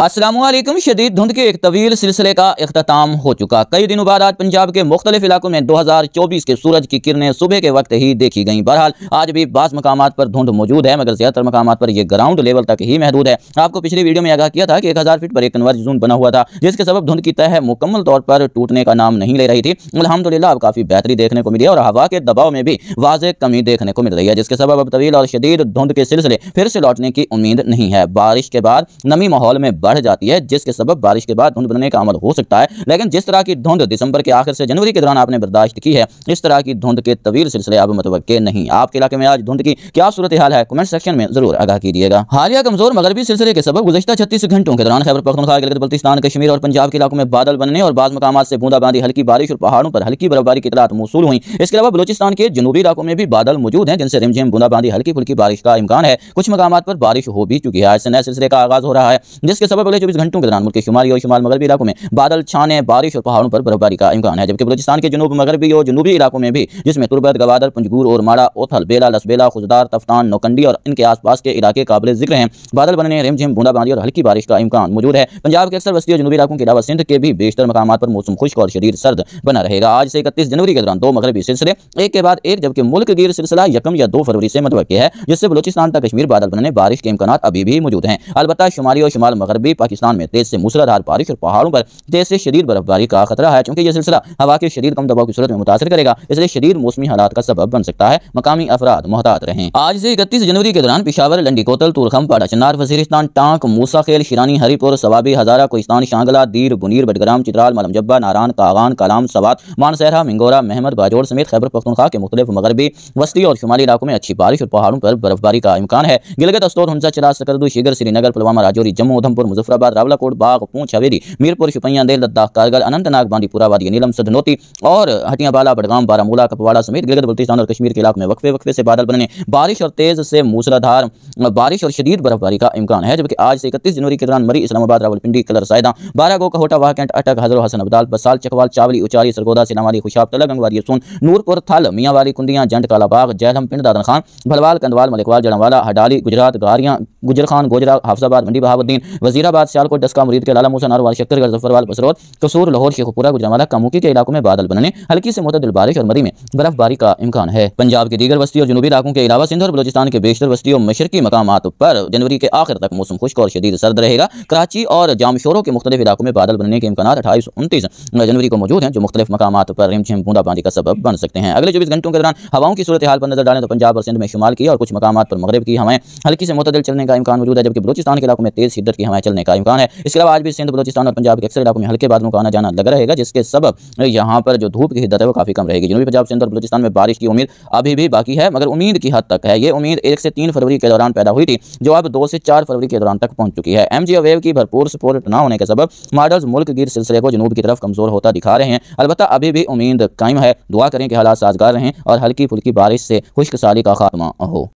असलम शदीद धुंध के एक तवील सिलसिले का अख्ताम हो चुका कई दिनों बाद आज पंजाब के मुख्तलिफ इलाकों में 2024 के सूरज की किरणें सुबह के वक्त ही देखी गई बहरहाल आज भी बास मकाम पर धुंध मौजूद है मगर ज़्यादातर मकाम पर यह ग्राउंड लेवल तक ही महदूद है आपको पिछली वीडियो में आगाह किया था कि एक हज़ार फीट पर एक कन्वर्ज जोन बना हुआ था जिसके सब धुंध की तह मुकम्मल तौर पर टूटने का नाम नहीं ले रही थी अलहमदिल्ला अब काफ़ी बेहतरी देखने को मिली है और हवा के दबाव में भी वाज कमी देखने को मिल रही है जिसके सब अब तवील और शदीद धुंध के सिलसिले फिर से लौटने की उम्मीद नहीं है बारिश के बाद नमी माहौल में बढ़ जाती है जिसके सब बारिश के बाद धुंध बनने का अमल हो सकता है लेकिन जिस तरह की धुंध दिसंबर के आखिर से जनवरी के दौरान आपने बर्दाश्त की है इस तरह की धुंध के तवील सिलसिले अब मतवक़ नहीं आपके इलाके में आज धुंध की क्या सूरत हाल है कमेंट सेक्शन में जरूर आगा कीजिएगा हालिया कमजोर मगरबी सिलसिले के सबब गुजशत छत्तीस घंटों के दौरान खबर पखनखा बल्तिस्तान कश्मीर और पंजाब के इलाकों में बादल बनने और बाद मकाम से बूंदाबांदी हल्की बारिश और पहाड़ों पर हल्की बर्फबारी की इतलात मौसू हुई इसके अलावा बलोचिस्तान के जनूबी इलाकों में भी बादल मौजूद हैं जिनसे रिमझिम बूंदाबांदी हल्की फुल्की बारिश का इम्कान है कुछ मकाम पर बारिश हो भी चुकी है आज नए सिलसिले का आगाज हो रहा है जिसके सब पर अगले चौबीस घंटों के दौरान मुल्क के शुमारी और शुमार मगरबी इलाकों में बादल छाने बारिश और पहाड़ों पर बर्फबारी का इम्कान है जबकि बलोचिस्तान के जनूब मगरबी और जनूबी इलाकों में भी जिसमें तुरबत गवादर पंजगूर और माड़ा ओथल बेला लसबेला खुजदार तफ्तान नौकंडी और इनके आसपास के इलाके काबिल जिक्र हैं बादल बनने रिमझिम बूंदाबांदी और हल्की बारिश का इम्कान मौजूद है पंजाब के अक्सर वस्ती और जनूबी इलाकों के अलावा सिंध के भी बेशतर मकाम पर मौसम खुश्क और शरीर सर्द बना रहेगा आज से इकतीस जनवरी के दौरान दो मगरबी सिलसिले एक के बाद एक जबकि मुल्क गिर सिलसिला यकम या दो फरवरी से मतवक़ है जिससे बलोचिस्तान तक कश्मीर बादल बनने बारिश के इम्कान अभी भी मौजूद हैं अलबत्ता शुमारी और शुमार मगरबी मगरबी पाकिस्तान में तेज़ से मूसलाधार बारिश और पहाड़ों पर तेज़ से शदीद बर्फबारी का खतरा है चूंकि यह सिलसिला हवा के शदीद कम दबाव की सूरत में मुतासर करेगा इसलिए शदीद मौसमी हालात का सबब बन सकता है मकामी अफराद मोहतात रहे आज से इकतीस जनवरी के दौरान पिशावर लंडी कोतल तुरखम पाड़ा चन्नार वजीरिस्तान टांक मूसा खेल शिरानी हरिपुर सवाबी हजारा कोस्तान शांगला दीर बुनीर बटग्राम चित्राल मलमजब्बा नारान कागान कलाम सवात मानसहरा मिंगोरा महमद बाजोड़ समेत खैबर पख्तनखा के मुख्तलिफ मगरबी वस्ती और शुमाली इलाकों में अच्छी बारिश और पहाड़ों पर बर्फबारी का इम्कान है गिलगत अस्तौर हमसा चला सकरदू शिगर श्रीनगर पुलवामा राजौरी जम्मू उधमपुर मुजफ्फराबाद रावलाकोट बाग पूछ हवेली मीरपुर शुपैया देर लद्दाख कारगल अनंतनाग बांडीपुरा वादी नीलम सदनौती और हटियाबाला बडगाम बारामूला कपवाड़ा समेत गिलगत बल्तिस्तान और कश्मीर के इलाके में वक्फे वक्फे से बादल बनने बारिश और तेज़ से मूसलाधार बारिश और शदीद बर्फबारी का इम्कान है जबकि आज से इकतीस जनवरी के दौरान मरी इस्लामाबाद रावलपिंडी कलर सायदा बारागो कहोटा वाहकेंट अटक हजरो हसन अब्दाल बसाल चकवाल चावली उचारी सरगोदा सिलामारी खुशाब तला यसून नूरपुर थल मियांवाली कुंदियां जंड कालाबाग जैलम पिंड दादन खान भलवाल कंदवाल मलिकवाल जड़वाला हडाली गुजरात गारियां गुजर खान गोजरा हाफजाबाद मंडी बहाबुद्दीन वजी वजीराबाद सियालकोट डस्का मुरीद के लाला मूसा नारवाल शक्करगढ़ जफरवाल बसरोत कसूर लाहौर शेखपुरा गुजरावाला कामुकी के इलाकों में बादल बनने हल्की से मतदल बारिश और मरी में बर्फबारी का इम्कान है पंजाब की दीगर बस्ती और जनूबी इलाकों के अलावा सिंध और बलोचिस्तान के बेशतर वस्ती और मशरकी मकाम पर जनवरी के आखिर तक मौसम खुश्क और शदीद सर्द रहेगा कराची और जामशोरों के मुख्तलिफ इलाकों में बादल बनने के इम्कान अठाईस उनतीस जनवरी को मौजूद हैं जो मुख्तलि मकाम पर रिमझिम बूंदाबांदी का सबब बन सकते हैं अगले चौबीस घंटों के दौरान हवाओं की सूरत हाल पर नजर डालें तो पंजाब और सिंध में शुमाल की और कुछ मकाम पर मगरब की हवाएं हल्की से मतदल चलने का इम्कान मौजूद है जबकि बलोचिस्तान के इलाकों में तेज शिदत की हवाएं चलने का इम्कान है इसके अलावा आज भी सिंध बलोचिस्तान और पंजाब के अक्सर इलाकों में हल्के बादलों का आना जाना लगा रहेगा जिसके सब यहाँ पर जो धूप की हिद्दत है वो काफ़ी कम रहेगी जनूबी पंजाब सिंध और बलोचिस्तान में बारिश की उम्मीद अभी भी बाकी है मगर उम्मीद की हद तक है ये उम्मीद एक से तीन फरवरी के दौरान पैदा हुई थी जो अब दो से चार फरवरी के दौरान तक पहुंच चुकी है एम वेव की भरपूर सपोर्ट न होने के सब मॉडल्स मुल्क गिर सिलसिले को जनूब की तरफ कमजोर होता दिखा रहे हैं अलबत्त अभी भी उम्मीद कायम है दुआ करें कि हालात साजगार रहें और हल्की फुल्की बारिश से खुश्क साली का खात्मा हो